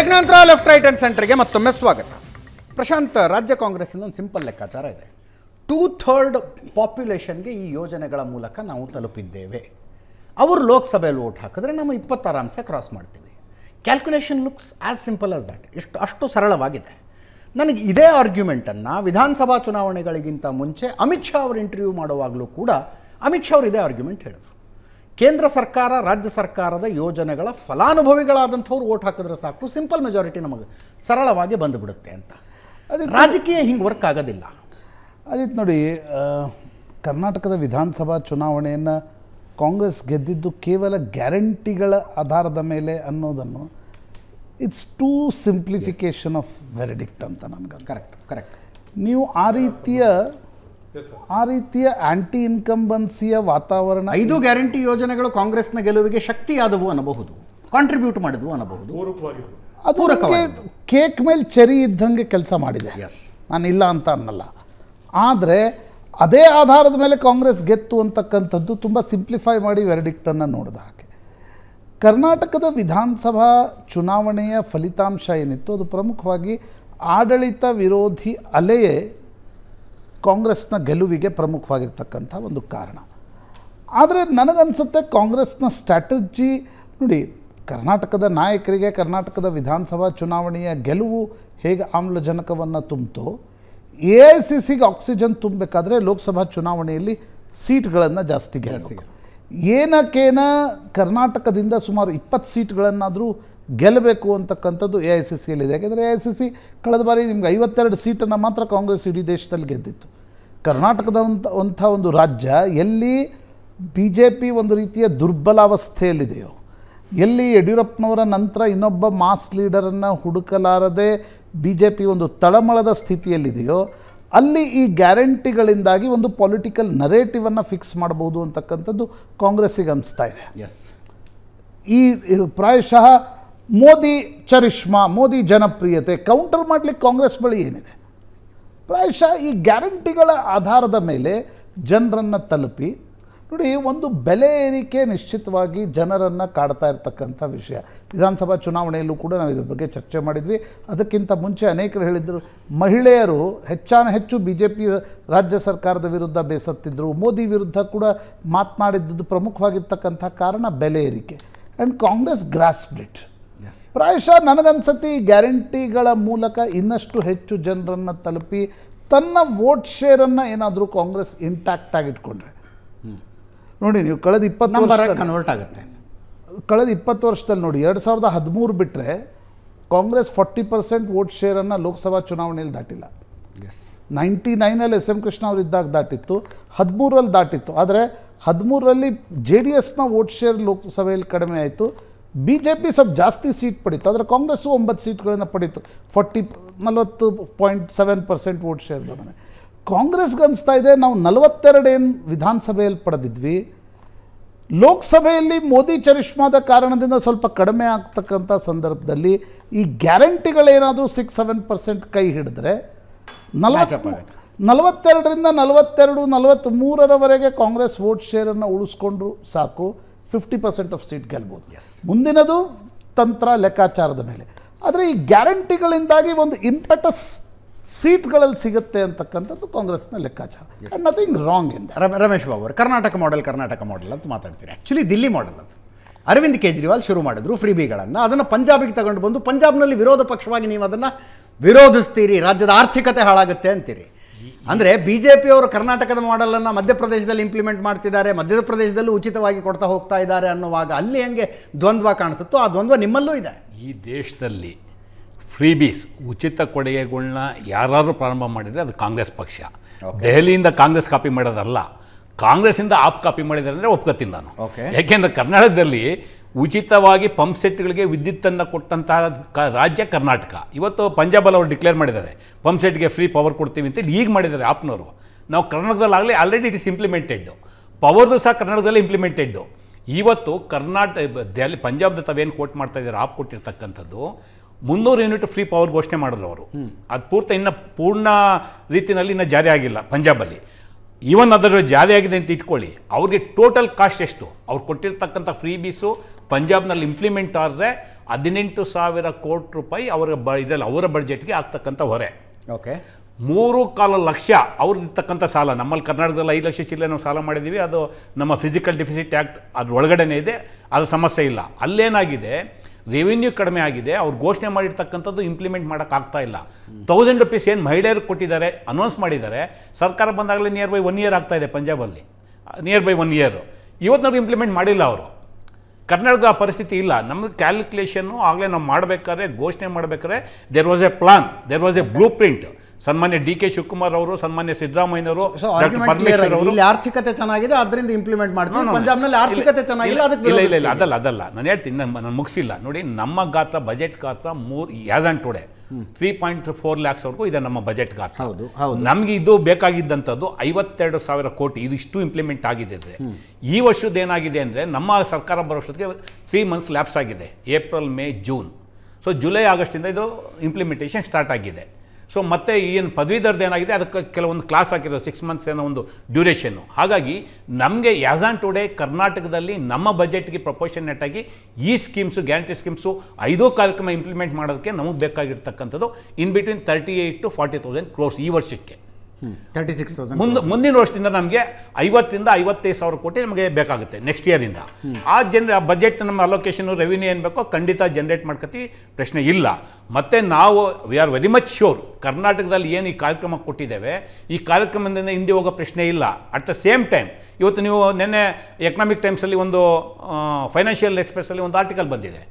break ನಂತರ left right and ಸೆಂಟರ್ಗೆ ಮತ್ತೊಮ್ಮೆ ಸ್ವಾಗತ ಪ್ರಶಾಂತ್ ರಾಜ್ಯ ಕಾಂಗ್ರೆಸ್ಸಿಂದ ಒಂದು ಸಿಂಪಲ್ ಲೆಕ್ಕಾಚಾರ ಇದೆ ಟೂ ಥರ್ಡ್ ಪಾಪ್ಯುಲೇಷನ್ಗೆ ಈ ಯೋಜನೆಗಳ ಮೂಲಕ ನಾವು ತಲುಪಿದ್ದೇವೆ ಅವರು ಲೋಕಸಭೆಯಲ್ಲಿ ವೋಟ್ ಹಾಕಿದ್ರೆ ನಾವು ಅಂಶ ಕ್ರಾಸ್ ಮಾಡ್ತೀವಿ calculation looks as simple as that ಇಷ್ಟು ಅಷ್ಟು ಸರಳವಾಗಿದೆ ನನಗೆ ಇದೇ ಆರ್ಗ್ಯುಮೆಂಟನ್ನು ವಿಧಾನಸಭಾ ಚುನಾವಣೆಗಳಿಗಿಂತ ಮುಂಚೆ ಅಮಿತ್ ಶಾ ಅವರು ಇಂಟರ್ವ್ಯೂ ಮಾಡುವಾಗಲೂ ಕೂಡ ಅಮಿತ್ ಶಾ ಅವರು ಇದೇ ಆರ್ಗ್ಯುಮೆಂಟ್ ಹೇಳಿದರು ಕೇಂದ್ರ ಸರ್ಕಾರ ರಾಜ್ಯ ಸರ್ಕಾರದ ಯೋಜನೆಗಳ ಫಲಾನುಭವಿಗಳಾದಂಥವ್ರು ಓಟ್ ಹಾಕಿದ್ರೆ ಸಾಕು ಸಿಂಪಲ್ ಮೆಜಾರಿಟಿ ನಮಗೆ ಸರಳವಾಗಿ ಬಂದುಬಿಡುತ್ತೆ ಅಂತ ಅದೇ ರಾಜಕೀಯ ಹಿಂಗೆ ವರ್ಕ್ ಆಗೋದಿಲ್ಲ ಅದಿತ್ತು ನೋಡಿ ಕರ್ನಾಟಕದ ವಿಧಾನಸಭಾ ಚುನಾವಣೆಯನ್ನು ಕಾಂಗ್ರೆಸ್ ಗೆದ್ದಿದ್ದು ಕೇವಲ ಗ್ಯಾರಂಟಿಗಳ ಆಧಾರದ ಮೇಲೆ ಅನ್ನೋದನ್ನು it's too simplification of verdict ಅಂತ ನನಗೆ ಕರೆಕ್ಟ್ ಕರೆಕ್ಟ್ ನೀವು ಆ ರೀತಿಯ ಆ ರೀತಿಯ ಆಂಟಿ ಇನ್ಕಂಬನ್ಸಿಯ ವಾತಾವರಣ ಐದು ಗ್ಯಾರಂಟಿ ಯೋಜನೆಗಳು ಕಾಂಗ್ರೆಸ್ನ ಗೆಲುವಿಗೆ ಶಕ್ತಿಯಾದವು ಅನ್ನಬಹುದು ಕಾಂಟ್ರಿಬ್ಯೂಟ್ ಮಾಡಿದ್ವು ಅನ್ನಬಹುದು ಅದು ಕೇಕ್ ಮೇಲೆ ಚರಿ ಇದ್ದಂಗೆ ಕೆಲಸ ಮಾಡಿದೆ ಎಸ್ ನಾನು ಇಲ್ಲ ಅಂತ ಅನ್ನಲ್ಲ ಆದರೆ ಅದೇ ಆಧಾರದ ಮೇಲೆ ಕಾಂಗ್ರೆಸ್ ಗೆತ್ತು ಅಂತಕ್ಕಂಥದ್ದು ತುಂಬ ಸಿಂಪ್ಲಿಫೈ ಮಾಡಿ ವೆರಡಿಕ್ಟನ್ನು ನೋಡಿದ ಹಾಗೆ ಕರ್ನಾಟಕದ ವಿಧಾನಸಭಾ ಚುನಾವಣೆಯ ಫಲಿತಾಂಶ ಏನಿತ್ತು ಅದು ಪ್ರಮುಖವಾಗಿ ಆಡಳಿತ ವಿರೋಧಿ ಅಲೆಯೇ ಕಾಂಗ್ರೆಸ್ನ ಗೆಲುವಿಗೆ ಪ್ರಮುಖವಾಗಿರ್ತಕ್ಕಂಥ ಒಂದು ಕಾರಣ ಆದರೆ ನನಗನ್ಸುತ್ತೆ ಕಾಂಗ್ರೆಸ್ನ ಸ್ಟ್ರಾಟಜಿ ನೋಡಿ ಕರ್ನಾಟಕದ ನಾಯಕರಿಗೆ ಕರ್ನಾಟಕದ ವಿಧಾನಸಭಾ ಚುನಾವಣೆಯ ಗೆಲುವು ಹೇಗೆ ಆಮ್ಲಜನಕವನ್ನು ತುಂಬಿತು ಎ ಐ ಸಿ ಸಿಗೆ ಆಕ್ಸಿಜನ್ ತುಂಬಬೇಕಾದ್ರೆ ಲೋಕಸಭಾ ಚುನಾವಣೆಯಲ್ಲಿ ಸೀಟ್ಗಳನ್ನು ಜಾಸ್ತಿ ಜಾಸ್ತಿ ಏನಕ್ಕೇನ ಕರ್ನಾಟಕದಿಂದ ಸುಮಾರು ಇಪ್ಪತ್ತು ಸೀಟ್ಗಳನ್ನಾದರೂ ಗೆಲ್ಲಬೇಕು ಅಂತಕ್ಕಂಥದ್ದು ಎ ಐ ಸಿ ಸಿಯಲ್ಲಿದೆ ಯಾಕೆಂದರೆ ಎ ಐ ಸಿ ಸಿ ಕಳೆದ ಬಾರಿ ನಿಮ್ಗೆ ಐವತ್ತೆರಡು ಸೀಟನ್ನು ಮಾತ್ರ ಕಾಂಗ್ರೆಸ್ ಇಡೀ ದೇಶದಲ್ಲಿ ಗೆದ್ದಿತ್ತು ಕರ್ನಾಟಕದ ಅಂಥ ಒಂದು ರಾಜ್ಯ ಎಲ್ಲಿ ಬಿ ಜೆ ಪಿ ಒಂದು ರೀತಿಯ ದುರ್ಬಲಾವಸ್ಥೆಯಲ್ಲಿದೆಯೋ ಎಲ್ಲಿ ಯಡಿಯೂರಪ್ಪನವರ ನಂತರ ಇನ್ನೊಬ್ಬ ಮಾಸ್ ಲೀಡರನ್ನು ಹುಡುಕಲಾರದೆ ಬಿ ಜೆ ಪಿ ಒಂದು ತಳಮಳದ ಸ್ಥಿತಿಯಲ್ಲಿದೆಯೋ ಅಲ್ಲಿ ಈ ಗ್ಯಾರಂಟಿಗಳಿಂದಾಗಿ ಒಂದು ಪೊಲಿಟಿಕಲ್ ನರೇಟಿವನ್ನು ಫಿಕ್ಸ್ ಮಾಡಬಹುದು ಅಂತಕ್ಕಂಥದ್ದು ಕಾಂಗ್ರೆಸ್ಸಿಗೆ ಅನಿಸ್ತಾ ಇದೆ ಎಸ್ ಈ ಪ್ರಾಯಶಃ ಮೋದಿ ಚರಿಷ್ಮಾ ಮೋದಿ ಜನಪ್ರಿಯತೆ ಕೌಂಟರ್ ಮಾಡಲಿಕ್ಕೆ ಕಾಂಗ್ರೆಸ್ ಬಳಿ ಏನಿದೆ ಪ್ರಾಯಶಃ ಈ ಗ್ಯಾರಂಟಿಗಳ ಆಧಾರದ ಮೇಲೆ ಜನರನ್ನು ತಲುಪಿ ನೋಡಿ ಒಂದು ಬೆಲೆ ಏರಿಕೆ ನಿಶ್ಚಿತವಾಗಿ ಜನರನ್ನು ಕಾಡ್ತಾ ಇರತಕ್ಕಂಥ ವಿಷಯ ವಿಧಾನಸಭಾ ಚುನಾವಣೆಯಲ್ಲೂ ಕೂಡ ನಾವು ಇದ್ರ ಬಗ್ಗೆ ಚರ್ಚೆ ಮಾಡಿದ್ವಿ ಅದಕ್ಕಿಂತ ಮುಂಚೆ ಅನೇಕರು ಹೇಳಿದ್ದರು ಮಹಿಳೆಯರು ಹೆಚ್ಚಾನ ಹೆಚ್ಚು ಬಿ ಜೆ ಪಿ ರಾಜ್ಯ ಸರ್ಕಾರದ ವಿರುದ್ಧ ಬೇಸತ್ತಿದ್ದರು ಮೋದಿ ವಿರುದ್ಧ ಕೂಡ ಮಾತನಾಡಿದ್ದು ಪ್ರಮುಖವಾಗಿರ್ತಕ್ಕಂಥ ಕಾರಣ ಬೆಲೆ ಏರಿಕೆ ಆ್ಯಂಡ್ ಕಾಂಗ್ರೆಸ್ ಗ್ರಾಸ್ಬ್ರಿಟ್ ಪ್ರಾಯಶಃ ನನಗನ್ಸತಿ ಗ್ಯಾರಂಟಿಗಳ ಮೂಲಕ ಇನ್ನಷ್ಟು ಹೆಚ್ಚು ಜನರನ್ನು ತಲುಪಿ ತನ್ನ ವೋಟ್ ಶೇರನ್ನು ಏನಾದರೂ ಕಾಂಗ್ರೆಸ್ ಇಂಟ್ಯಾಕ್ಟ್ ಆಗಿಟ್ಕೊಂಡ್ರೆ ನೋಡಿ ನೀವು ಕಳೆದ ಇಪ್ಪತ್ತು ಕನ್ವರ್ಟ್ ಆಗುತ್ತೆ ಕಳೆದ ಇಪ್ಪತ್ತು ವರ್ಷದಲ್ಲಿ ನೋಡಿ ಎರಡು ಸಾವಿರದ ಹದಿಮೂರು ಬಿಟ್ಟರೆ ಕಾಂಗ್ರೆಸ್ ಫಾರ್ಟಿ ಪರ್ಸೆಂಟ್ ವೋಟ್ ಶೇರನ್ನು ಲೋಕಸಭಾ ಚುನಾವಣೆಯಲ್ಲಿ ದಾಟಿಲ್ಲ ಎಸ್ ನೈಂಟಿ ನೈನಲ್ಲಿ ಎಸ್ ಎಂ ಕೃಷ್ಣ ಅವರು ಇದ್ದಾಗ ದಾಟಿತ್ತು ಹದಿಮೂರಲ್ಲಿ ದಾಟಿತ್ತು ಆದರೆ ಹದಿಮೂರರಲ್ಲಿ ಜೆ ಡಿ ಎಸ್ನ ವೋಟ್ ಶೇರ್ ಲೋಕಸಭೆಯಲ್ಲಿ ಕಡಿಮೆ ಆಯಿತು ಬಿ ಜೆ ಪಿ ಸ್ವಲ್ಪ ಜಾಸ್ತಿ ಸೀಟ್ ಪಡೀತು ಆದರೆ ಕಾಂಗ್ರೆಸ್ಸು ಒಂಬತ್ತು ಸೀಟ್ಗಳನ್ನು ಪಡೀತು ಫಾರ್ಟಿ ನಲವತ್ತು point seven percent vote share ಜೊತೆ ಕಾಂಗ್ರೆಸ್ಗೆ ಅನಿಸ್ತಾ ಇದೆ ನಾವು ನಲವತ್ತೆರಡೇನು ವಿಧಾನಸಭೆಯಲ್ಲಿ ಪಡೆದಿದ್ವಿ ಲೋಕಸಭೆಯಲ್ಲಿ ಮೋದಿ ಚರಿಷ್ಮಾದ ಕಾರಣದಿಂದ ಸ್ವಲ್ಪ ಕಡಿಮೆ ಆಗ್ತಕ್ಕಂಥ ಸಂದರ್ಭದಲ್ಲಿ ಈ ಗ್ಯಾರಂಟಿಗಳೇನಾದರೂ ಸಿಕ್ಸ್ ಸೆವೆನ್ ಪರ್ಸೆಂಟ್ ಕೈ ಹಿಡಿದ್ರೆ ನಲವತ್ತೆರಡರಿಂದ ನಲವತ್ತೆರಡು ಮೂರರವರೆಗೆ ಕಾಂಗ್ರೆಸ್ ವೋಟ್ ಶೇರನ್ನು ಉಳಿಸ್ಕೊಂಡ್ರು ಸಾಕು ಫಿಫ್ಟಿ ಪರ್ಸೆಂಟ್ ಆಫ್ ಸೀಟ್ ಗೆಲ್ಬೋದು ಮುಂದಿನದು ತಂತ್ರ ಲೆಕ್ಕಾಚಾರದ ಮೇಲೆ ಆದರೆ ಈ ಗ್ಯಾರಂಟಿಗಳಿಂದಾಗಿ ಒಂದು ಇಂಪಟಸ್ ಸೀಟ್ಗಳಲ್ಲಿ ಸಿಗುತ್ತೆ ಅಂತಕ್ಕಂಥದ್ದು ಕಾಂಗ್ರೆಸ್ನ ಲೆಕ್ಕಾಚಾರ nothing wrong in Ramesh Babu ಅವರು ಕರ್ನಾಟಕ ಮಾಡೆಲ್ ಕರ್ನಾಟಕ ಮಾಡೆಲ್ ಅಂತ ಮಾತಾಡ್ತೀರಿ ಆ್ಯಕ್ಚುಲಿ ದಿಲ್ಲಿ ಮಾಡೆಲ್ ಅದು ಅರವಿಂದ್ ಕೇಜ್ರಿವಾಲ್ ಶುರು ಮಾಡಿದ್ರು ಫ್ರೀಬಿಗಳನ್ನು ಅದನ್ನು ಪಂಜಾಬಿಗೆ ತಗೊಂಡು ಬಂದು ಪಂಜಾಬ್ನಲ್ಲಿ ವಿರೋಧ ಪಕ್ಷವಾಗಿ ನೀವು ಅದನ್ನು ವಿರೋಧಿಸ್ತೀರಿ ರಾಜ್ಯದ ಆರ್ಥಿಕತೆ ಹಾಳಾಗುತ್ತೆ ಅಂತೀರಿ ಅಂದರೆ ಬಿ ಜೆ ಪಿಯವರು ಕರ್ನಾಟಕದ ಮಾಡಲನ್ನು ಮಧ್ಯಪ್ರದೇಶದಲ್ಲಿ ಇಂಪ್ಲಿಮೆಂಟ್ ಮಾಡ್ತಿದ್ದಾರೆ ಮಧ್ಯಪ್ರದೇಶದಲ್ಲೂ ಉಚಿತವಾಗಿ ಕೊಡ್ತಾ ಹೋಗ್ತಾ ಇದ್ದಾರೆ ಅನ್ನುವಾಗ ಅಲ್ಲಿ ಹೆಂಗೆ ದ್ವಂದ್ವ ಕಾಣಿಸುತ್ತೋ ಆ ದ್ವಂದ್ವ ನಿಮ್ಮಲ್ಲೂ ಇದೆ ಈ ದೇಶದಲ್ಲಿ ಫ್ರೀಬೀಸ್ ಉಚಿತ ಕೊಡುಗೆಗಳನ್ನ ಯಾರಾದರೂ ಪ್ರಾರಂಭ ಮಾಡಿದರೆ ಅದು ಕಾಂಗ್ರೆಸ್ ಪಕ್ಷ ದೆಹಲಿಯಿಂದ ಕಾಂಗ್ರೆಸ್ ಕಾಪಿ ಮಾಡೋದಲ್ಲ ಕಾಂಗ್ರೆಸ್ಸಿಂದ ಆಪ್ ಕಾಪಿ ಮಾಡಿದ್ದಾರೆ ಅಂದರೆ ಒಪ್ಕೋತೀನಿ ನಾನು ಯಾಕೆಂದರೆ ಕರ್ನಾಟಕದಲ್ಲಿ ಉಚಿತವಾಗಿ ಪಂಪ್ ಸೆಟ್ಗಳಿಗೆ ವಿದ್ಯುತ್ತನ್ನು ಕೊಟ್ಟಂತಹ ಕ ರಾಜ್ಯ ಕರ್ನಾಟಕ ಇವತ್ತು ಪಂಜಾಬಲ್ಲಿ ಅವರು ಡಿಕ್ಲೇರ್ ಮಾಡಿದ್ದಾರೆ ಪಂಪ್ ಸೆಟ್ಗೆ ಫ್ರೀ ಪವರ್ ಕೊಡ್ತೀವಿ ಅಂತೇಳಿ ಈಗ ಮಾಡಿದ್ದಾರೆ ಆಪ್ನವರು ನಾವು ಕರ್ನಾಟಕದಲ್ಲಾಗಲಿ ಆಲ್ರೆಡಿ ಇಟ್ ಇಸ್ ಇಂಪ್ಲಿಮೆಂಟೆಡ್ಡು ಪವರ್ದು ಸಹ ಕರ್ನಾಟಕದಲ್ಲೇ ಇಂಪ್ಲಿಮೆಂಟೆಡ್ಡು ಇವತ್ತು ಕರ್ನಾಟಕ ದೆಹಲಿ ಪಂಜಾಬ್ದ ತಾವೇನು ಕೋಟ್ ಮಾಡ್ತಾ ಇದ್ದಾರೆ ಆಪ್ ಕೊಟ್ಟಿರ್ತಕ್ಕಂಥದ್ದು ಮುನ್ನೂರು ಯೂನಿಟ್ ಫ್ರೀ ಪವರ್ ಘೋಷಣೆ ಮಾಡಿದ್ರು ಅವರು ಅದು ಪೂರ್ತಿ ಇನ್ನು ಪೂರ್ಣ ರೀತಿಯಲ್ಲಿ ಇನ್ನೂ ಜಾರಿ ಆಗಿಲ್ಲ ಪಂಜಾಬಲ್ಲಿ ಈವನ್ ಅದರ ಜಾರಿ ಆಗಿದೆ ಅಂತ ಇಟ್ಕೊಳ್ಳಿ ಅವ್ರಿಗೆ ಟೋಟಲ್ ಕಾಸ್ಟ್ ಎಷ್ಟು ಅವ್ರು ಕೊಟ್ಟಿರ್ತಕ್ಕಂಥ ಫ್ರೀ ಬೀಸು ಪಂಜಾಬ್ನಲ್ಲಿ ಇಂಪ್ಲಿಮೆಂಟ್ ಆದರೆ ಹದಿನೆಂಟು ಸಾವಿರ ಕೋಟಿ ರೂಪಾಯಿ ಅವರ ಬ ಇದರಲ್ಲಿ ಅವರ ಬಡ್ಜೆಟ್ಗೆ ಆಗ್ತಕ್ಕಂಥ ಹೊರೆ ಓಕೆ ಮೂರು ಕಾಲ ಲಕ್ಷ ಅವ್ರದ್ದಿರ್ತಕ್ಕಂಥ ಸಾಲ ನಮ್ಮಲ್ಲಿ ಕರ್ನಾಟಕದಲ್ಲಿ ಐದು ಲಕ್ಷ ಚಿಲ್ಲೆ ನಾವು ಸಾಲ ಮಾಡಿದ್ದೀವಿ ಅದು ನಮ್ಮ ಫಿಸಿಕಲ್ ಡೆಫಿಸಿಟ್ ಆ್ಯಕ್ಟ್ ಅದ್ರ ಒಳಗಡೆನೇ ಇದೆ ಅದು ಸಮಸ್ಯೆ ಇಲ್ಲ ಅಲ್ಲೇನಾಗಿದೆ ರೆವಿನ್ಯೂ ಕಡಿಮೆ ಆಗಿದೆ ಅವ್ರು ಘೋಷಣೆ ಮಾಡಿರ್ತಕ್ಕಂಥದ್ದು ಇಂಪ್ಲಿಮೆಂಟ್ ಮಾಡೋಕ್ಕಾಗ್ತಾ ಇಲ್ಲ ತೌಸಂಡ್ ರುಪೀಸ್ ಏನು ಮಹಿಳೆಯರು ಕೊಟ್ಟಿದ್ದಾರೆ ಅನೌನ್ಸ್ ಮಾಡಿದ್ದಾರೆ ಸರ್ಕಾರ ಬಂದಾಗಲೇ ನಿಯರ್ ಬೈ ಒನ್ ಇಯರ್ ಆಗ್ತಾ ಇದೆ ಪಂಜಾಬಲ್ಲಿ ನಿಯರ್ ಬೈ ಒನ್ ಇಯರು ಇವತ್ತಿನವ್ರು ಇಂಪ್ಲಿಮೆಂಟ್ ಮಾಡಿಲ್ಲ ಅವರು ಕರ್ನಾಟಕದ ಆ ಪರಿಸ್ಥಿತಿ ಇಲ್ಲ ನಮ್ಮದು ಕ್ಯಾಲ್ಕುಲೇಷನ್ನು ಆಗಲೇ ನಾವು ಮಾಡಬೇಕಾದ್ರೆ ಘೋಷಣೆ ಮಾಡಬೇಕಾದ್ರೆ there was a plan there was a blueprint ಸನ್ಮಾನ್ಯ ಡಿ ಕೆ ಶಿವಕುಮಾರ್ ಅವರು ಸನ್ಮಾನ್ಯ ಸಿದ್ದರಾಮಯ್ಯನವರು ಇಲ್ಲಿ ಆರ್ಥಿಕತೆ ಚೆನ್ನಾಗಿದೆ ಅದರಿಂದ ಇಂಪ್ಲಿಮೆಂಟ್ ಮಾಡ್ತೀವಿ ಪಂಜಾಬ್ನಲ್ಲಿ ಆರ್ಥಿಕತೆ ಚೆನ್ನಾಗಿಲ್ಲ ಅದಕ್ಕೆ ಇಲ್ಲ ಇಲ್ಲ ಇಲ್ಲ ಅದಲ್ಲ ಅದಲ್ಲ ನಾನು ಹೇಳ್ತೀನಿ ನಾನು ಮುಗಿಸಿಲ್ಲ ನೋಡಿ ನಮ್ಮ ಗಾತ್ರ ಬಜೆಟ್ ಗಾತ್ರ ಮೂರ್ as on today three point four lakhs ಇದೆ ನಮ್ಮ ಬಜೆಟ್ ಗಾತ್ರ ಹೌದು ಹೌದು ನಮಗೆ ಇದು ಬೇಕಾಗಿದ್ದಂಥದ್ದು ಐವತ್ತೆರಡು ಸಾವಿರ ಕೋಟಿ ಇದು ಇಷ್ಟು ಇಂಪ್ಲಿಮೆಂಟ್ ಆಗಿದೆ ಈ ವರ್ಷದ ಏನಾಗಿದೆ ಅಂದರೆ ನಮ್ಮ ಸರ್ಕಾರ ಬರೋ ವರ್ಷಕ್ಕೆ ತ್ರೀ ಮಂತ್ಸ್ ಲ್ಯಾಪ್ಸ್ ಆಗಿದೆ April May June so July ಆಗಸ್ಟಿಂದ ಇದು ಇಂಪ್ಲಿಮೆಂಟೇಷನ್ ಸ್ಟಾರ್ಟ್ ಆಗಿದೆ ಸೊ ಮತ್ತೆ ಏನು ಪದವೀಧರದ್ದು ಏನಾಗಿದೆ ಅದಕ್ಕೆ ಕೆಲವೊಂದು ಕ್ಲಾಸ್ ಹಾಕಿದ್ರು ಸಿಕ್ಸ್ ಮಂತ್ಸ್ ಏನೋ ಒಂದು ಡ್ಯೂರೇಷನ್ನು ಹಾಗಾಗಿ ನಮಗೆ ಯಾಸ್ ಆನ್ ಟುಡೇ ಕರ್ನಾಟಕದಲ್ಲಿ ನಮ್ಮ ಬಜೆಟ್ಗೆ ಪ್ರಪೋರ್ಷನೇಟಾಗಿ ಈ ಸ್ಕೀಮ್ಸು ಗ್ಯಾರಂಟಿ ಸ್ಕೀಮ್ಸು ಐದೋ ಕಾರ್ಯಕ್ರಮ ಇಂಪ್ಲಿಮೆಂಟ್ ಮಾಡೋದಕ್ಕೆ ನಮಗೆ ಬೇಕಾಗಿರ್ತಕ್ಕಂಥದ್ದು in between thirty eight to forty thousand crores ಈ ವರ್ಷಕ್ಕೆ ತರ್ಟಿ ಸಿಕ್ಸ್ ಮುಂದ ಮುಂದಿನ ವರ್ಷದಿಂದ ನಮಗೆ ಐವತ್ತರಿಂದ ಐವತ್ತೈದು ಸಾವಿರ ಕೋಟಿ ನಮಗೆ ಬೇಕಾಗುತ್ತೆ ನೆಕ್ಸ್ಟ್ ಇಯರಿಂದ ಆ ಜನ ಬಜೆಟ್ ನಮ್ಮ ಅಲೋಕೇಶನ್ ರೆವಿನ್ಯೂ ಏನು ಬೇಕೋ ಖಂಡಿತ ಜನ್ರೇಟ್ ಮಾಡ್ಕತಿ ಪ್ರಶ್ನೆ ಇಲ್ಲ ಮತ್ತೆ ನಾವು we are very much sure ಕರ್ನಾಟಕದಲ್ಲಿ ಏನು ಈ ಕಾರ್ಯಕ್ರಮ ಕೊಟ್ಟಿದ್ದೇವೆ ಈ ಕಾರ್ಯಕ್ರಮದಿಂದ ಹಿಂದೆ ಹೋಗೋ ಪ್ರಶ್ನೆ ಇಲ್ಲ ಅಟ್ ದ ಸೇಮ್ ಟೈಮ್ ಇವತ್ತು ನೀವು ನಿನ್ನೆ ಎಕನಾಮಿಕ್ ಟೈಮ್ಸಲ್ಲಿ ಒಂದು ಫೈನಾನ್ಷಿಯಲ್ ಎಕ್ಸ್ಪ್ರೆಸ್ಸಲ್ಲಿ ಒಂದು ಆರ್ಟಿಕಲ್ ಬಂದಿದೆ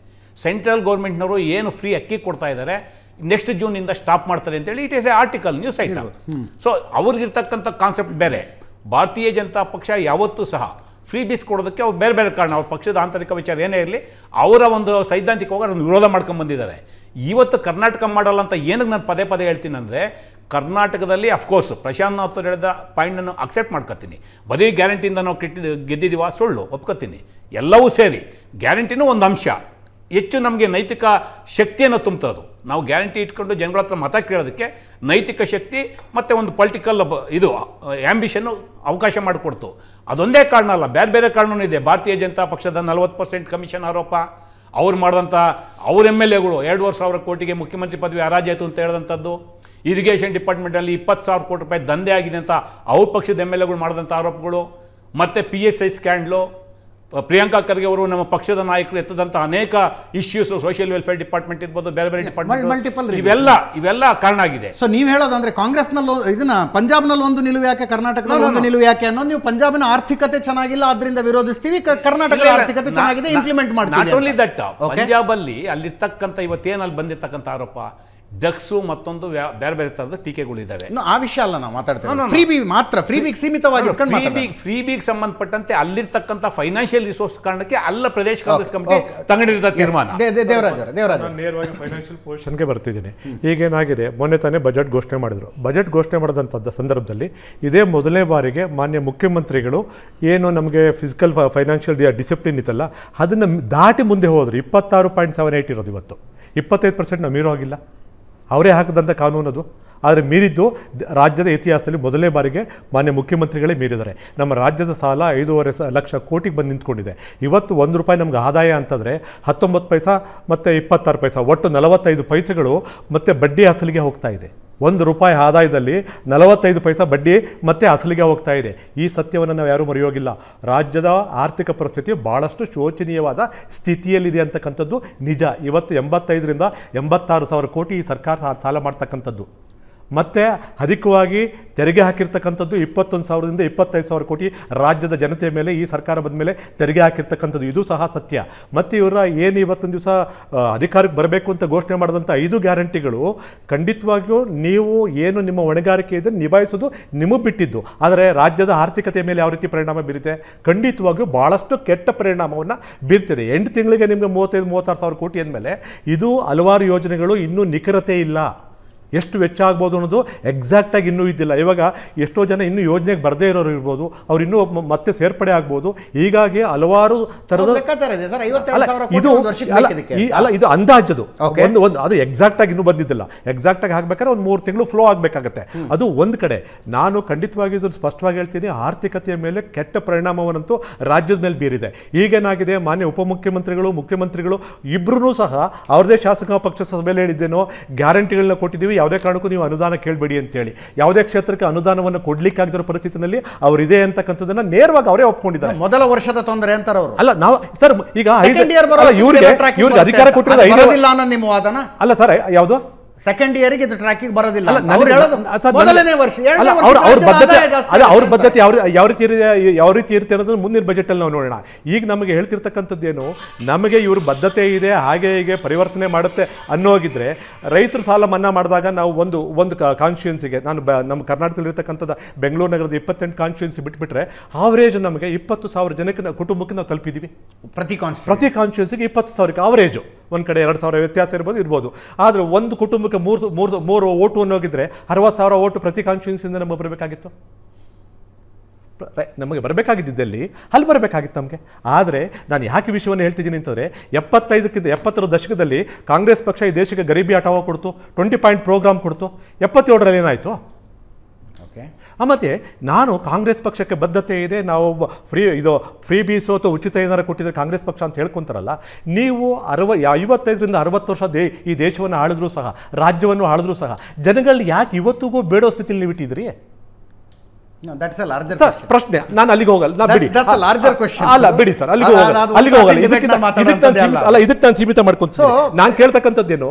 ಸೆಂಟ್ರಲ್ ಗೌರ್ಮೆಂಟ್ನವರು ಏನು ಫ್ರೀ ಅಕ್ಕಿ ಕೊಡ್ತಾ ಇದ್ದಾರೆ ನೆಕ್ಸ್ಟ್ ಜೂನಿಂದ ಸ್ಟಾಪ್ ಮಾಡ್ತಾರೆ ಅಂತೇಳಿ it is a article news item so ಅವ್ರಿಗಿರ್ತಕ್ಕಂಥ ಕಾನ್ಸೆಪ್ಟ್ ಬೇರೆ ಭಾರತೀಯ ಜನತಾ ಪಕ್ಷ ಯಾವತ್ತೂ ಸಹ ಫ್ರೀ ಬೀಸ್ ಕೊಡೋದಕ್ಕೆ ಅವ್ರು ಬೇರೆ ಬೇರೆ ಕಾರಣ ಅವ್ರ ಪಕ್ಷದ ಆಂತರಿಕ ವಿಚಾರ ಏನೇ ಇರಲಿ ಅವರ ಒಂದು ಸೈದ್ಧಾಂತಿಕವಾಗಿ ಅದನ್ನು ವಿರೋಧ ಮಾಡ್ಕೊಂಡು ಬಂದಿದ್ದಾರೆ ಇವತ್ತು ಕರ್ನಾಟಕ ಮಾಡಲ್ಲ ಅಂತ ಏನಕ್ಕೆ ನಾನು ಪದೇ ಪದೇ ಹೇಳ್ತೀನಿ ಅಂದರೆ ಕರ್ನಾಟಕದಲ್ಲಿ ಅಫ್ಕೋರ್ಸ್ ಪ್ರಶಾಂತ್ ಅವರು ಹೇಳಿದ ಪಾಯಿಂಟನ್ನು ಅಕ್ಸೆಪ್ಟ್ ಮಾಡ್ಕೊತೀನಿ ಬರೀ ಗ್ಯಾರಂಟಿಯಿಂದ ನಾವು ಕೆಟ್ಟಿದ್ದು ಗೆದ್ದಿದ್ದೀವ ಸುಳ್ಳು ಒಪ್ಕೋತೀನಿ ಎಲ್ಲವೂ ಸೇರಿ ಗ್ಯಾರಂಟಿನೂ ಒಂದು ಅಂಶ ಹೆಚ್ಚು ನಮಗೆ ನೈತಿಕ ಶಕ್ತಿಯನ್ನು ತುಂಬ್ತದು ನಾವು ಗ್ಯಾರಂಟಿ ಇಟ್ಕೊಂಡು ಜನಗಳ ಹತ್ರ ಮತ ಕೇಳೋದಕ್ಕೆ ನೈತಿಕ ಶಕ್ತಿ ಮತ್ತು ಒಂದು ಪೊಲಿಟಿಕಲ್ ಇದು ಆ್ಯಂಬಿಷನ್ನು ಅವಕಾಶ ಮಾಡಿಕೊಡ್ತು ಅದೊಂದೇ ಕಾರಣ ಅಲ್ಲ ಬೇರೆ ಬೇರೆ ಕಾರಣವೂ ಇದೆ ಭಾರತೀಯ ಜನತಾ ಪಕ್ಷದ ನಲವತ್ತು ಪರ್ಸೆಂಟ್ ಕಮಿಷನ್ ಆರೋಪ ಅವ್ರು ಮಾಡಿದಂಥ ಅವ್ರ ಎಮ್ ಎಲ್ ಎಗಳು ಎರಡೂವರೆ ಸಾವಿರ ಕೋಟಿಗೆ ಮುಖ್ಯಮಂತ್ರಿ ಪದವಿ ಹರಾಜಾಯಿತು ಅಂತ ಹೇಳಿದಂಥದ್ದು ಇರಿಗೇಷನ್ ಡಿಪಾರ್ಟ್ಮೆಂಟಲ್ಲಿ ಇಪ್ಪತ್ತು ಸಾವಿರ ಕೋಟಿ ರೂಪಾಯಿ ದಂಧೆ ಆಗಿದೆ ಅಂತ ಅವ್ರ ಪಕ್ಷದ ಎಮ್ ಎಲ್ ಎಗಳು ಮಾಡಿದಂಥ ಆರೋಪಗಳು ಮತ್ತು P S I scandal Priyanka Kharge ಅವರು ನಮ್ಮ ಪಕ್ಷದ ನಾಯಕರು ಎತ್ತದಂತಹ ಅನೇಕ ಇಶ್ಯೂಸ್ ಸೋಷಿಯಲ್ ವೆಲ್ಫೇರ್ ಡಿಪಾರ್ಟ್ಮೆಂಟ್ ಇರ್ಬೋದು ಬೇರೆ ಬೇರೆ ಡಿಪಾರ್ಟ್ಮೆಂಟ್ ಮಲ್ಟಿಪಲ್ ಇವೆಲ್ಲ ಇವೆಲ್ಲ ಕಾರಣ ಆಗಿದೆ ಸೊ ನೀವು ಹೇಳೋದಂದ್ರೆ ಕಾಂಗ್ರೆಸ್ ನಲ್ಲಿ ಇದನ್ನ ಪಂಜಾಬ್ ನಲ್ಲಿ ಒಂದು ನಿಲುವು ಯಾಕೆ ಕರ್ನಾಟಕದಲ್ಲಿ ಒಂದು ನಿಲುವು ಯಾಕೆ ಅನ್ನೋ ನೀವು ಪಂಜಾಬ್ನ ಆರ್ಥಿಕತೆ ಚೆನ್ನಾಗಿಲ್ಲ ಅದರಿಂದ ವಿರೋಧಿಸ್ತೀವಿ ಕರ್ನಾಟಕದ ಆರ್ಥಿಕತೆ ಚೆನ್ನಾಗಿದೆ ಇಂಪ್ಲಿಮೆಂಟ್ ಮಾಡ್ತೀವಿ ನಾಟ್ ಓನ್ಲಿ ಅಲ್ಲಿರ್ತಕ್ಕಂಥ ಇವತ್ತೇನಲ್ಲಿ ಬಂದಿರ್ತಕ್ಕಂಥ ಆರೋಪ ಡಕ್ಸು ಮತ್ತೊಂದು ಬೇರೆ ಬೇರೆ ತರದ ಟೀಕೆಗಳಿದ್ದಾವೆ ಆ ವಿಷಯ ಅಲ್ಲ ನಾವು ಮಾತಾಡ್ತೀವಿ ಫ್ರೀ ಬಿ ಮಾತ್ರ ಫ್ರೀ ಬಿಗ್ ಸೀಮಿತವಾಗಿ ಫ್ರೀ ಬಿಗ್ ಫ್ರೀ ಸಂಬಂಧಪಟ್ಟಂತೆ ಅಲ್ಲಿರ್ತಕ್ಕಂಥ ಫೈನಾನ್ಷಿಯಲ್ ರಿಸೋರ್ಸ್ ಕಾರಣಕ್ಕೆ ಅಲ್ಲ ಪ್ರದೇಶ ಕಾಂಗ್ರೆಸ್ ಕಮಿಟಿ ತಗೊಂಡಿರೋ ತೀರ್ಮಾನ ನೇರವಾಗಿ ಫೈನಾನ್ಷಿಯಲ್ ಪೊಸಿಷನ್ಗೆ ಬರ್ತಿದ್ದೀನಿ ಈಗೇನಾಗಿದೆ ಮೊನ್ನೆ ತಾನೇ ಬಜೆಟ್ ಘೋಷಣೆ ಮಾಡಿದ್ರು ಬಜೆಟ್ ಘೋಷಣೆ ಮಾಡಿದಂತ ಸಂದರ್ಭದಲ್ಲಿ ಇದೇ ಮೊದಲನೇ ಬಾರಿಗೆ ಮಾನ್ಯ ಮುಖ್ಯಮಂತ್ರಿಗಳು ಏನು ನಮಗೆ ಫಿಸಿಕಲ್ ಫೈನಾನ್ಷಿಯಲ್ ಡಿಸಿಪ್ಲಿನ್ ಇತ್ತಲ್ಲ ಅದನ್ನು ದಾಟಿ ಮುಂದೆ ಹೋದ್ರು ಇಪ್ಪತ್ತಾರು ಪಾಯಿಂಟ್ ಸೆವೆನ್ ಏಟ್ ಇರೋದು ಇವತ್ತು ಇಪ್ಪತ್ತೈದು ಪರ್ಸೆಂಟ್ ನಾವು ಇರೋ ಆಗಿಲ್ಲ ಅವರೇ ಹಾಕಿದಂಥ ಕಾನೂನು ಅದು ಆದರೆ ಮೀರಿದ್ದು ರಾಜ್ಯದ ಇತಿಹಾಸದಲ್ಲಿ ಮೊದಲನೇ ಬಾರಿಗೆ ಮಾನ್ಯ ಮುಖ್ಯಮಂತ್ರಿಗಳೇ ಮೀರಿದ್ದಾರೆ ನಮ್ಮ ರಾಜ್ಯದ ಸಾಲ ಐದೂವರೆ ಲಕ್ಷ ಕೋಟಿಗೆ ಬಂದು ನಿಂತ್ಕೊಂಡಿದೆ ಇವತ್ತು ಒಂದು ರೂಪಾಯಿ ನಮ್ಗೆ ಆದಾಯ ಅಂತಂದರೆ ಹತ್ತೊಂಬತ್ತು ಪೈಸಾ ಮತ್ತು ಇಪ್ಪತ್ತಾರು ಪೈಸಾ ಒಟ್ಟು ನಲವತ್ತೈದು ಪೈಸೆಗಳು ಮತ್ತು ಬಡ್ಡಿ ಅಸಲಿಗೆ ಹೋಗ್ತಾ ಇದೆ ಒಂದು ರೂಪಾಯಿ ಆದಾಯದಲ್ಲಿ ನಲವತ್ತೈದು ಪೈಸಾ ಬಡ್ಡಿ ಮತ್ತೆ ಅಸಲಿಗೆ ಹೋಗ್ತಾ ಇದೆ ಈ ಸತ್ಯವನ್ನು ನಾವು ಯಾರೂ ಮರೆಯೋಗಿಲ್ಲ ರಾಜ್ಯದ ಆರ್ಥಿಕ ಪರಿಸ್ಥಿತಿ ಭಾಳಷ್ಟು ಶೋಚನೀಯವಾದ ಸ್ಥಿತಿಯಲ್ಲಿದೆ ಅಂತಕ್ಕಂಥದ್ದು ನಿಜ ಇವತ್ತು ಎಂಬತ್ತೈದರಿಂದ ಎಂಬತ್ತಾರು ಸಾವಿರ ಕೋಟಿ ಈ ಸರ್ಕಾರ ಸಾಲ ಮಾಡ್ತಕ್ಕಂಥದ್ದು ಮತ್ತು ಅಧಿಕವಾಗಿ ತೆರಿಗೆ ಹಾಕಿರ್ತಕ್ಕಂಥದ್ದು ಇಪ್ಪತ್ತೊಂದು ಸಾವಿರದಿಂದ ಇಪ್ಪತ್ತೈದು ಸಾವಿರ ಕೋಟಿ ರಾಜ್ಯದ ಜನತೆಯ ಮೇಲೆ ಈ ಸರ್ಕಾರ ಬಂದ ಮೇಲೆ ತೆರಿಗೆ ಹಾಕಿರ್ತಕ್ಕಂಥದ್ದು ಇದು ಸಹ ಸತ್ಯ ಮತ್ತು ಇವರ ಏನು ಇವತ್ತೊಂದು ದಿವಸ ಅಧಿಕಾರಕ್ಕೆ ಬರಬೇಕು ಅಂತ ಘೋಷಣೆ ಮಾಡಿದಂಥ ಐದು ಗ್ಯಾರಂಟಿಗಳು ಖಂಡಿತವಾಗಿಯೂ ನೀವು ಏನು ನಿಮ್ಮ ಹೊಣೆಗಾರಿಕೆ ಇದೆ ನಿಭಾಯಿಸೋದು ನಿಮಗೆ ಬಿಟ್ಟಿದ್ದು ಆದರೆ ರಾಜ್ಯದ ಆರ್ಥಿಕತೆಯ ಮೇಲೆ ಯಾವ ರೀತಿ ಪರಿಣಾಮ ಬೀರುತ್ತೆ ಖಂಡಿತವಾಗಿಯೂ ಭಾಳಷ್ಟು ಕೆಟ್ಟ ಪರಿಣಾಮವನ್ನು ಬೀರ್ತಿದೆ ಎಂಟು ತಿಂಗಳಿಗೆ ನಿಮಗೆ ಮೂವತ್ತೈದು ಮೂವತ್ತಾರು ಸಾವಿರ ಕೋಟಿ ಅಂದಮೇಲೆ ಇದು ಹಲವಾರು ಯೋಜನೆಗಳು ಇನ್ನೂ ನಿಖರತೆ ಇಲ್ಲ ಎಷ್ಟು ವೆಚ್ಚ ಆಗ್ಬೋದು ಅನ್ನೋದು ಎಕ್ಸಾಕ್ಟಾಗಿ ಇನ್ನೂ ಇದ್ದಿಲ್ಲ ಇವಾಗ ಎಷ್ಟೋ ಜನ ಇನ್ನೂ ಯೋಜನೆಗೆ ಬರದೇ ಇರೋರು ಇರ್ಬೋದು ಅವ್ರು ಇನ್ನೂ ಮತ್ತೆ ಸೇರ್ಪಡೆ ಆಗ್ಬೋದು ಹೀಗಾಗಿ ಹಲವಾರು ಥರದ ಇದು ಅಲ್ಲ ಇದು ಅಂದಾಜದು ಒಂದು ಒಂದು ಅದು ಎಕ್ಸಾಕ್ಟಾಗಿ ಇನ್ನೂ ಬಂದಿದ್ದಿಲ್ಲ ಎಕ್ಸಾಕ್ಟಾಗಿ ಹಾಕ್ಬೇಕಾದ್ರೆ ಒಂದು ಮೂರು ತಿಂಗಳು ಫ್ಲೋ ಆಗಬೇಕಾಗತ್ತೆ ಅದು ಒಂದು ಕಡೆ ನಾನು ಖಂಡಿತವಾಗಿ ಇದನ್ನು ಸ್ಪಷ್ಟವಾಗಿ ಹೇಳ್ತೀನಿ ಆರ್ಥಿಕತೆಯ ಮೇಲೆ ಕೆಟ್ಟ ಪರಿಣಾಮವನ್ನಂತೂ ರಾಜ್ಯದ ಮೇಲೆ ಬೀರಿದೆ ಈಗೇನಾಗಿದೆ ಮಾನ್ಯ ಉಪಮುಖ್ಯಮಂತ್ರಿಗಳು ಮುಖ್ಯಮಂತ್ರಿಗಳು ಇಬ್ಬರೂ ಸಹ ಅವ್ರದೇ ಶಾಸಕ ಪಕ್ಷ ಸಭೆಯಲ್ಲಿ ಹೇಳಿದ್ದೇನೋ ಗ್ಯಾರಂಟಿಗಳನ್ನ ಕೊಟ್ಟಿದ್ದೀವಿ ಯಾವುದೇ ಕಾರಣಕ್ಕೂ ನೀವು ಅನುದಾನ ಕೇಳಬೇಡಿ ಅಂತೇಳಿ ಯಾವುದೇ ಕ್ಷೇತ್ರಕ್ಕೆ ಅನುದಾನವನ್ನು ಕೊಡ್ಲಿಕ್ಕಾಗದಿರೋ ಪರಿಸ್ಥಿತಿನಲ್ಲಿ ಅವರು ಇದೆ ಅಂತಕ್ಕಂಥದ್ದನ್ನ ನೇರವಾಗಿ ಅವರೇ ಒಪ್ಕೊಂಡಿದ್ದಾರೆ ಮೊದಲ ವರ್ಷದ ತೊಂದರೆ ಅಂತಾರೆ ಅವರು ಅಲ್ಲ ನಾವು ಸರ್ ಈಗ ಇವ್ರಿಗೆ ಅಧಿಕಾರ ಕೊಟ್ಟಿರೋದು ನಿಮ್ಮ ಅಲ್ಲ ಸರ್ ಯಾವುದು ಸೆಕೆಂಡ್ ಇಯರ್ಗೆ ಇದು ಟ್ರ್ಯಾಕಿಗೆ ಬರೋದಿಲ್ಲ ಮೊದಲನೇ ವರ್ಷ ಅದು ಅವ್ರ ಬದ್ಧತೆ ಯಾವ ಯಾವ ರೀತಿ ಯಾವ ರೀತಿ ಇರುತ್ತೆ ಅನ್ನೋದನ್ನ ಮುಂದಿನ ಬಜೆಟ್ ಅಲ್ಲಿ ನಾವು ನೋಡೋಣ ಈಗ ನಮಗೆ ಹೇಳ್ತಿರ್ತಕ್ಕಂಥದ್ದೇನು ನಮಗೆ ಇವ್ರ ಬದ್ಧತೆ ಇದೆ ಹಾಗೆ ಹೀಗೆ ಪರಿವರ್ತನೆ ಮಾಡುತ್ತೆ ಅನ್ನೋಗಿದ್ರೆ ರೈತರು ಸಾಲ ಮನ್ನಾ ಮಾಡಿದಾಗ ನಾವು ಒಂದು ಒಂದು ಕಾನ್ಸ್ಟಿಟ್ಯೂನ್ಸಿಗೆ ನಾನು ನಮ್ಮ ಕರ್ನಾಟಕದಲ್ಲಿ ಕರ್ನಾಟಕದಲ್ಲಿರ್ತಕ್ಕಂಥದ್ದು ಬೆಂಗಳೂರು ನಗರದ ಇಪ್ಪತ್ತೆಂಟು ಕಾನ್ಸ್ಟಿಟ್ಯೂನ್ಸಿ ಬಿಟ್ಬಿಟ್ರೆ ಆವರೇಜ್ ನಮಗೆ ಇಪ್ಪತ್ತು ಸಾವಿರ ಜನಕ್ಕೆ ನಾವು ಕುಟುಂಬಕ್ಕೆ ನಾವು ತಲುಪಿದೀವಿ ಪ್ರತಿ ಕಾನ್ಸ್ ಪ್ರತಿ ಕಾನ್ಸ್ಟಿಟ್ಯೂನ್ಸಿಗೆ ಇಪ್ಪತ್ತು ಸಾವಿರಕ್ಕೆ ಆವರೇಜು ಒಂದು ಕಡೆ ಎರಡು ಸಾವಿರ ವ್ಯತ್ಯಾಸ ಇರ್ಬೋದು ಇರ್ಬೋದು ಆದರೆ ಒಂದು ಕುಟುಂಬ ಮೂಲಕ ಮೂರು ಮೂರು ಮೂರು ಓಟು ಹೋಗಿದ್ರೆ ಅರವತ್ತು ಸಾವಿರ ಓಟು ಪ್ರತಿ ಕಾನ್ಸ್ಟಿಟ್ಯೂನ್ಸಿಯಿಂದ ನಮಗೆ ಬರಬೇಕಾಗಿತ್ತು ನಮಗೆ ಬರಬೇಕಾಗಿದ್ದಲ್ಲಿ ಅಲ್ಲಿ ಬರಬೇಕಾಗಿತ್ತು ನಮಗೆ ಆದರೆ ನಾನು ಯಾಕೆ ವಿಷಯವನ್ನು ಹೇಳ್ತಿದ್ದೀನಿ ಅಂತಂದರೆ ಎಪ್ಪತ್ತೈದಕ್ಕಿಂತ ಎಪ್ಪತ್ತರ ದಶಕದಲ್ಲಿ ಕಾಂಗ್ರೆಸ್ ಪಕ್ಷ ಈ ದೇಶಕ್ಕೆ ಗರೀಬಿ ಆಟವ ಕೊಡ್ತು ಟ್ವೆಂಟಿ ಪಾಯಿಂಟ್ ಪ್ರೋಗ್ರಾಮ್ ಕೊಡ್ತು ಎಪ್ಪತ್ತೇಳರಲ್ಲಿ ಏನಾಯಿತು ಆಮೇಲೆ ನಾನು ಕಾಂಗ್ರೆಸ್ ಪಕ್ಷಕ್ಕೆ ಬದ್ಧತೆ ಇದೆ ನಾವು ಫ್ರೀ ಇದು ಫ್ರೀ ಬೀಸು ಅಥವಾ ಉಚಿತ ಏನಾರು ಕೊಟ್ಟಿದ್ರೆ ಕಾಂಗ್ರೆಸ್ ಪಕ್ಷ ಅಂತ ಹೇಳ್ಕೊಂತಾರಲ್ಲ ನೀವು ಅರವ ಐವತ್ತೈದರಿಂದ ಅರವತ್ತು ವರ್ಷ ದೇ ಈ ದೇಶವನ್ನು ಆಳಿದ್ರೂ ಸಹ ರಾಜ್ಯವನ್ನು ಆಳಿದ್ರೂ ಸಹ ಜನಗಳು ಯಾಕೆ ಇವತ್ತಿಗೂ ಬೇಡೋ ಸ್ಥಿತಿಯಲ್ಲಿ ಬಿಟ್ಟಿದ್ರಿ ಸರ್ ಪ್ರಶ್ನೆ ನಾನು ಅಲ್ಲಿಗೆ ಹೋಗಲ್ಲ ನಾ ಬಿಡಿ ಅಲ್ಲ ಬಿಡಿ ಸರ್ ಅಲ್ಲಿಗೆ ಹೋಗಲ್ಲ ಅಲ್ಲಿಗೆ ಹೋಗಲ್ಲ ಇದಕ್ಕೆ ಅಲ್ಲ ಇದಕ್ಕೆ ನಾನು ಸೀಮಿತ ಮಾಡ್ಕೊಂಡು ನಾನು ಕೇಳ್ತಕ್ಕಂಥದ್ದೇನು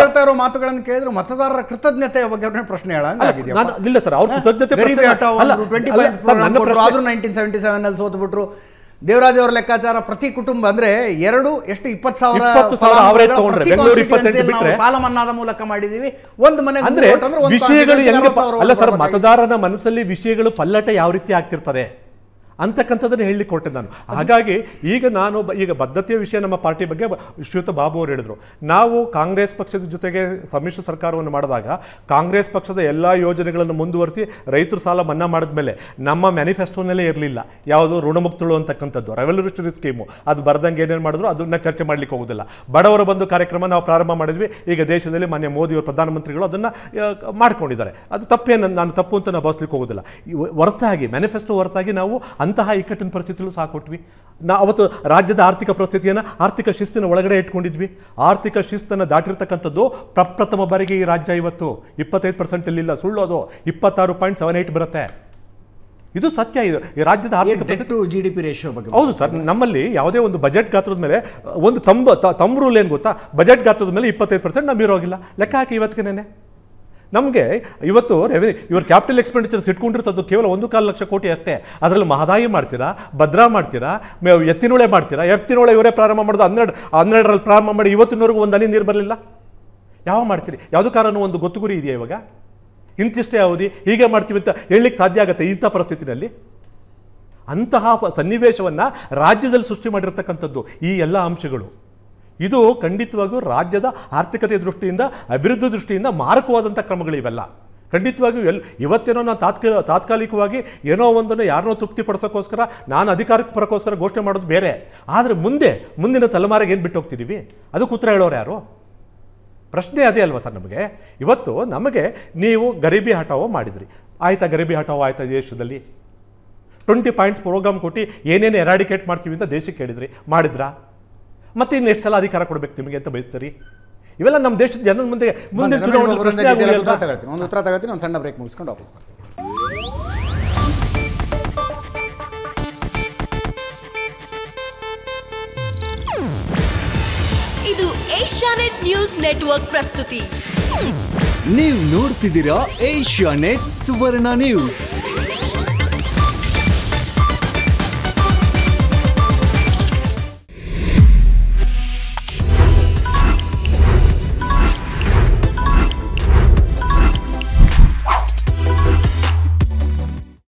ಹೇಳ್ತಾ ಇರೋ ಮಾತುಗಳನ್ನು ಕೇಳಿದ್ರು ಮತದಾರರ ಕೃತಜ್ಞತೆಯ ಬಗ್ಗೆ ಪ್ರಶ್ನೆ ಹೇಳಂಗಿದೆ ಇಲ್ಲ ಸರ್ ಅವ್ರ ಕೃತಜ್ಞತೆ ಅಲ್ಲ ಟ್ವೆಂಟಿ ಸೋತು ಬಿಟ್ರು ದೇವರಾಜ್ ಲೆಕ್ಕಾಚಾರ ಪ್ರತಿ ಕುಟುಂಬ ಅಂದ್ರೆ ಎರಡು ಎಷ್ಟು ಇಪ್ಪತ್ ಸಾವಿರ ಸಾಲ ಮನ್ನಾದ ಮೂಲಕ ಮಾಡಿದೀವಿ ಒಂದು ಮನೆ ಅಂದ್ರೆ ವಿಷಯಗಳು ಅಲ್ಲ ಸರ್ ಮತದಾರನ ಮನಸ್ಸಲ್ಲಿ ವಿಷಯಗಳು ಪಲ್ಲಟ ಯಾವ ರೀತಿ ಆಗ್ತಿರ್ತದೆ ಅಂತಕ್ಕಂಥದ್ದನ್ನು ಹೇಳಲಿಕ್ಕೆ ಕೊಟ್ಟೆ ನಾನು ಹಾಗಾಗಿ ಈಗ ನಾನು ಈಗ ಬದ್ಧತೆಯ ವಿಷಯ ನಮ್ಮ ಪಾರ್ಟಿ ಬಗ್ಗೆ ಶ್ರೀಯುತ ಬಾಬು ಅವರು ಹೇಳಿದರು ನಾವು ಕಾಂಗ್ರೆಸ್ ಪಕ್ಷದ ಜೊತೆಗೆ ಸಮ್ಮಿಶ್ರ ಸರ್ಕಾರವನ್ನು ಮಾಡಿದಾಗ ಕಾಂಗ್ರೆಸ್ ಪಕ್ಷದ ಎಲ್ಲ ಯೋಜನೆಗಳನ್ನು ಮುಂದುವರಿಸಿ ರೈತರು ಸಾಲ ಮನ್ನಾ ಮಾಡಿದ ಮೇಲೆ ನಮ್ಮ ಮ್ಯಾನಿಫೆಸ್ಟೋನಲ್ಲೇ ಇರಲಿಲ್ಲ ಯಾವುದು ಋಣಮುಕ್ತಳು ಅಂತಕ್ಕಂಥದ್ದು ರೆವಲ್ಯೂಷನರಿ ಸ್ಕೀಮು ಅದು ಬರೆದಂಗೆ ಏನೇನು ಮಾಡಿದ್ರು ಅದನ್ನ ಚರ್ಚೆ ಮಾಡಲಿಕ್ಕೆ ಹೋಗೋದಿಲ್ಲ ಬಡವರು ಬಂದು ಕಾರ್ಯಕ್ರಮ ನಾವು ಪ್ರಾರಂಭ ಮಾಡಿದ್ವಿ ಈಗ ದೇಶದಲ್ಲಿ ಮಾನ್ಯ ಮೋದಿಯವರು ಪ್ರಧಾನಮಂತ್ರಿಗಳು ಅದನ್ನು ಮಾಡ್ಕೊಂಡಿದ್ದಾರೆ ಅದು ತಪ್ಪೇನು ನಾನು ತಪ್ಪು ಅಂತ ನಾವು ಭಾವಿಸ್ಲಿಕ್ಕೆ ಹೋಗೋದಿಲ್ಲ ಹೊರತಾಗಿ ಮ್ಯಾನಿಫೆಸ್ಟೋ ಹೊರತಾಗಿ ನಾವು ಅಂತಹ ಇಕ್ಕಟ್ಟಿನ ಪರಿಸ್ಥಿತಿಗಳು ಸಾಕೊಟ್ವಿ ನಾ ಅವತ್ತು ರಾಜ್ಯದ ಆರ್ಥಿಕ ಪರಿಸ್ಥಿತಿಯನ್ನು ಆರ್ಥಿಕ ಶಿಸ್ತಿನ ಒಳಗಡೆ ಇಟ್ಕೊಂಡಿದ್ವಿ ಆರ್ಥಿಕ ಶಿಸ್ತನ್ನು ದಾಟಿರ್ತಕ್ಕಂಥದ್ದು ಪ್ರಪ್ರಥಮ ಬಾರಿಗೆ ಈ ರಾಜ್ಯ ಇವತ್ತು ಇಪ್ಪತ್ತೈದು ಪರ್ಸೆಂಟಲ್ಲಿ ಇಲ್ಲ ಸುಳ್ಳು ಅದು ಇಪ್ಪತ್ತಾರು ಪಾಯಿಂಟ್ ಸೆವೆನ್ ಏಟ್ ಬರುತ್ತೆ ಇದು ಸತ್ಯ ಇದು ಈ ರಾಜ್ಯದ ಆರ್ಥಿಕ ಜಿ ಡಿ ಪಿ ರೇಷೋ ಬಗ್ಗೆ ಹೌದು ಸರ್ ನಮ್ಮಲ್ಲಿ ಯಾವುದೇ ಒಂದು ಬಜೆಟ್ ಗಾತ್ರದ ಮೇಲೆ ಒಂದು ತಂಬ ತಮ್ಮ ರೂಲ್ ಏನು ಗೊತ್ತಾ ಬಜೆಟ್ ಗಾತ್ರದ ಮೇಲೆ ಇಪ್ಪತ್ತೈದು ಪರ್ಸೆಂಟ್ ನಂಬಿರೋಗಿಲ್ಲ ಲೆಕ್ಕ ಹಾಕಿ ಇವತ್ತಿಗೆ ನಮಗೆ ಇವತ್ತು ರೆವಿನ್ಯೂ ಇವರು ಕ್ಯಾಪಿಟಲ್ ಎಕ್ಸ್ಪೆಂಡಿಚರ್ಸ್ ಇಟ್ಕೊಂಡಿರ್ತದ್ದು ಕೇವಲ ಒಂದು ಕಾಲು ಲಕ್ಷ ಕೋಟಿ ಅಷ್ಟೇ ಅದರಲ್ಲಿ ಮಹದಾಯಿ ಮಾಡ್ತೀರಾ ಭದ್ರಾ ಮಾಡ್ತೀರಾ ಎತ್ತಿನೊಳೆ ಮಾಡ್ತೀರಾ ಎತ್ತಿನೊಳೆ ಇವರೇ ಪ್ರಾರಂಭ ಮಾಡೋದು ಹನ್ನೆರಡು ಹನ್ನೆರಡರಲ್ಲಿ ಪ್ರಾರಂಭ ಮಾಡಿ ಇವತ್ತಿನವರೆಗೂ ಒಂದು ಹನಿ ನೀರು ಬರಲಿಲ್ಲ ಯಾವ ಮಾಡ್ತೀರಿ ಯಾವುದು ಕಾರಣ ಒಂದು ಗೊತ್ತು ಗುರಿ ಇದೆಯಾ ಇವಾಗ ಇಂತಿಷ್ಟೇ ಅವಧಿ ಹೀಗೆ ಮಾಡ್ತೀವಿ ಅಂತ ಹೇಳಲಿಕ್ಕೆ ಸಾಧ್ಯ ಆಗುತ್ತೆ ಇಂಥ ಪರಿಸ್ಥಿತಿನಲ್ಲಿ ಅಂತಹ ಸನ್ನಿವೇಶವನ್ನು ರಾಜ್ಯದಲ್ಲಿ ಸೃಷ್ಟಿ ಮಾಡಿರ್ತಕ್ಕಂಥದ್ದು ಈ ಎಲ್ಲ ಅಂಶಗಳು ಇದು ಖಂಡಿತವಾಗಿಯೂ ರಾಜ್ಯದ ಆರ್ಥಿಕತೆ ದೃಷ್ಟಿಯಿಂದ ಅಭಿವೃದ್ಧಿ ದೃಷ್ಟಿಯಿಂದ ಮಾರಕವಾದಂಥ ಕ್ರಮಗಳಿವೆಲ್ಲ ಖಂಡಿತವಾಗಿಯೂ ಎಲ್ ಇವತ್ತೇನೋ ನಾನು ತಾತ್ಕ ತಾತ್ಕಾಲಿಕವಾಗಿ ಏನೋ ಒಂದನ್ನು ಯಾರನ್ನೋ ತೃಪ್ತಿಪಡಿಸೋಕ್ಕೋಸ್ಕರ ನಾನು ಅಧಿಕಾರಕ್ಕೆ ಬರೋಕ್ಕೋಸ್ಕರ ಘೋಷಣೆ ಮಾಡೋದು ಬೇರೆ ಆದರೆ ಮುಂದೆ ಮುಂದಿನ ತಲೆಮಾರಿಗೆ ಏನು ಬಿಟ್ಟು ಹೋಗ್ತಿದ್ದೀವಿ ಅದಕ್ಕೆ ಉತ್ತರ ಹೇಳೋರು ಯಾರು ಪ್ರಶ್ನೆ ಅದೇ ಅಲ್ವಾ ಸರ್ ನಮಗೆ ಇವತ್ತು ನಮಗೆ ನೀವು ಗರೀಬಿ ಹಠಾವೋ ಮಾಡಿದ್ರಿ ಆಯಿತಾ ಗರೀಬಿ ಹಟಾವೋ ಆಯಿತಾ ದೇಶದಲ್ಲಿ ಟ್ವೆಂಟಿ ಪಾಯಿಂಟ್ಸ್ ಪ್ರೋಗ್ರಾಮ್ ಕೊಟ್ಟು ಏನೇನು ಎರಾಡಿಕೇಟ್ ಮಾಡ್ತೀವಿ ಅಂತ ದೇಶಕ್ಕೆ ಹೇಳಿದ್ರಿ ಮಾಡಿದ್ರಾ ಮತ್ತೆ ಇನ್ನು ಎಷ್ಟು ಸಲ ಅಧಿಕಾರ ಕೊಡಬೇಕು ನಿಮಗೆ ಅಂತ ಬಯಸ್ತೀರಿ ಇವೆಲ್ಲ ನಮ್ಮ ದೇಶದ ಜನರ ಮುಂದೆ ಮುಂದೆ ಉತ್ತರ ತಗೊಳ್ತೀನಿ ಒಂದು ಸಣ್ಣ ಬ್ರೇಕ್ ಮುಗಿಸ್ಕೊಂಡು ವಾಪಸ್ ಬರ್ತೀನಿ ಇದು ಏಷ್ಯಾನೆಟ್ ನ್ಯೂಸ್ ನೆಟ್ವರ್ಕ್ ಪ್ರಸ್ತುತಿ ನೀವು ನೋಡ್ತಿದ್ದೀರಾ ನೆಟ್ ಸುವರ್ಣ ನ್ಯೂಸ್